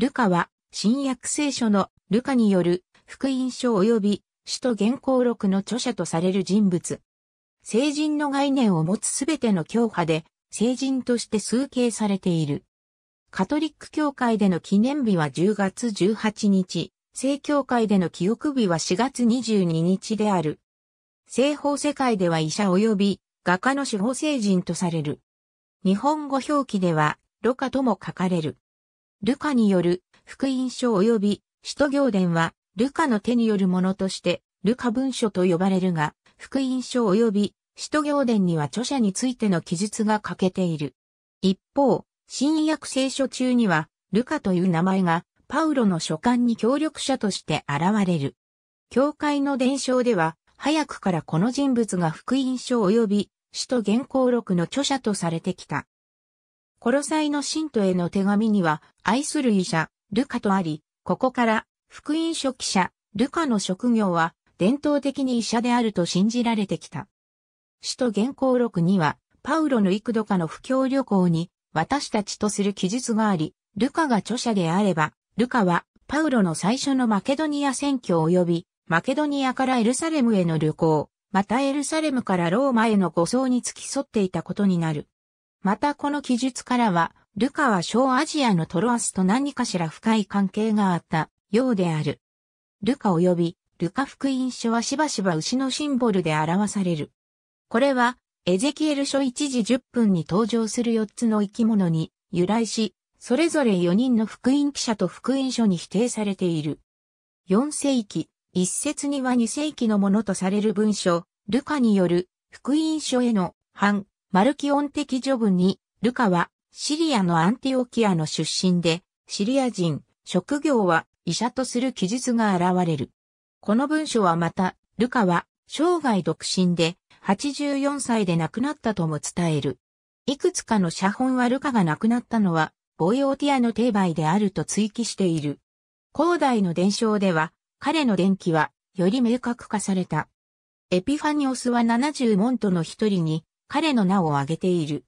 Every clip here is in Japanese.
ルカは、新約聖書のルカによる福音書及び使徒原稿録の著者とされる人物。聖人の概念を持つすべての教派で、聖人として崇敬されている。カトリック教会での記念日は10月18日、正教会での記憶日は4月22日である。西方世界では医者及び画家の司法聖人とされる。日本語表記では、ロカとも書かれる。ルカによる福音書及び使徒行伝は、ルカの手によるものとして、ルカ文書と呼ばれるが、福音書及び使徒行伝には著者についての記述が欠けている。一方、新約聖書中には、ルカという名前が、パウロの書簡に協力者として現れる。教会の伝承では、早くからこの人物が福音書及び使徒原稿録の著者とされてきた。コロサイの信徒への手紙には、愛する医者、ルカとあり、ここから、福音書記者、ルカの職業は、伝統的に医者であると信じられてきた。使徒原稿録には、パウロの幾度かの布教旅行に、私たちとする記述があり、ルカが著者であれば、ルカは、パウロの最初のマケドニア選挙及び、マケドニアからエルサレムへの旅行、またエルサレムからローマへの護送に付き添っていたことになる。またこの記述からは、ルカは小アジアのトロアスと何かしら深い関係があったようである。ルカ及びルカ福音書はしばしば牛のシンボルで表される。これは、エゼキエル書1時10分に登場する4つの生き物に由来し、それぞれ4人の福音記者と福音書に否定されている。4世紀、一節には2世紀のものとされる文書、ルカによる福音書への反マルキオン的序文に、ルカはシリアのアンティオキアの出身で、シリア人、職業は医者とする記述が現れる。この文書はまた、ルカは生涯独身で、84歳で亡くなったとも伝える。いくつかの写本はルカが亡くなったのは、ボイオーティアの定売であると追記している。広大の伝承では、彼の伝記は、より明確化された。エピファニオスは70門との一人に、彼の名を挙げている。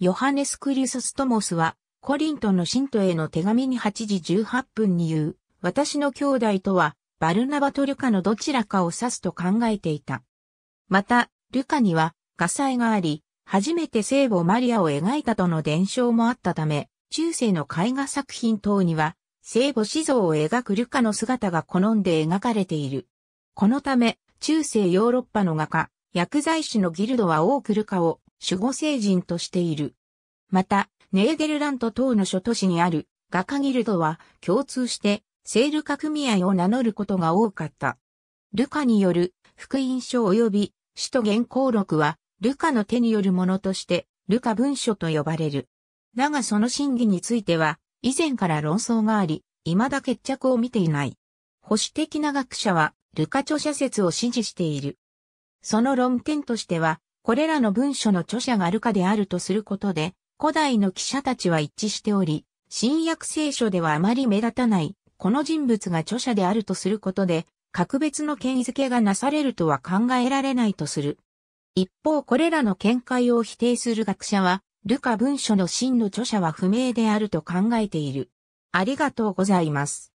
ヨハネス・クリュソストモスは、コリントの信徒への手紙に8時18分に言う、私の兄弟とは、バルナバとルカのどちらかを指すと考えていた。また、ルカには、画祭があり、初めて聖母マリアを描いたとの伝承もあったため、中世の絵画作品等には、聖母子像を描くルカの姿が好んで描かれている。このため、中世ヨーロッパの画家、薬剤師のギルドは多くルカを守護聖人としている。また、ネーゲルラント等の諸都市にある画家ギルドは共通してセールカ組合を名乗ることが多かった。ルカによる福音書及び使徒原稿録はルカの手によるものとしてルカ文書と呼ばれる。だがその真偽については以前から論争があり、未だ決着を見ていない。保守的な学者はルカ著者説を支持している。その論点としては、これらの文書の著者がルカであるとすることで、古代の記者たちは一致しており、新約聖書ではあまり目立たない、この人物が著者であるとすることで、格別の権威づけがなされるとは考えられないとする。一方これらの見解を否定する学者は、ルカ文書の真の著者は不明であると考えている。ありがとうございます。